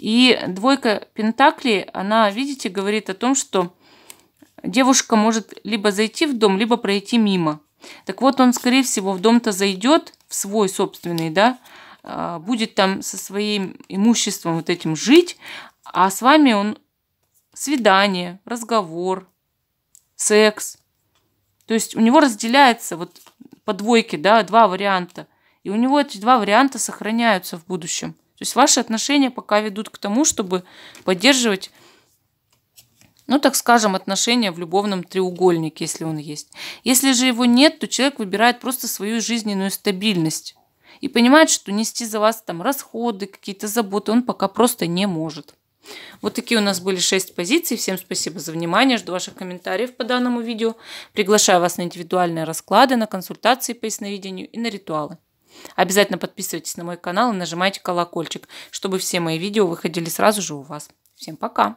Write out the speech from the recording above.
И двойка пентаклей, она, видите, говорит о том, что девушка может либо зайти в дом, либо пройти мимо. Так вот, он, скорее всего, в дом-то зайдет, в свой собственный, да, а, будет там со своим имуществом вот этим жить, а с вами он свидание, разговор, секс. То есть у него разделяется вот по двойке, да, два варианта. И у него эти два варианта сохраняются в будущем. То есть ваши отношения пока ведут к тому, чтобы поддерживать ну, так скажем, отношения в любовном треугольнике, если он есть. Если же его нет, то человек выбирает просто свою жизненную стабильность и понимает, что нести за вас там расходы, какие-то заботы он пока просто не может. Вот такие у нас были 6 позиций. Всем спасибо за внимание. Жду ваших комментариев по данному видео. Приглашаю вас на индивидуальные расклады, на консультации по ясновидению и на ритуалы. Обязательно подписывайтесь на мой канал и нажимайте колокольчик, чтобы все мои видео выходили сразу же у вас. Всем пока!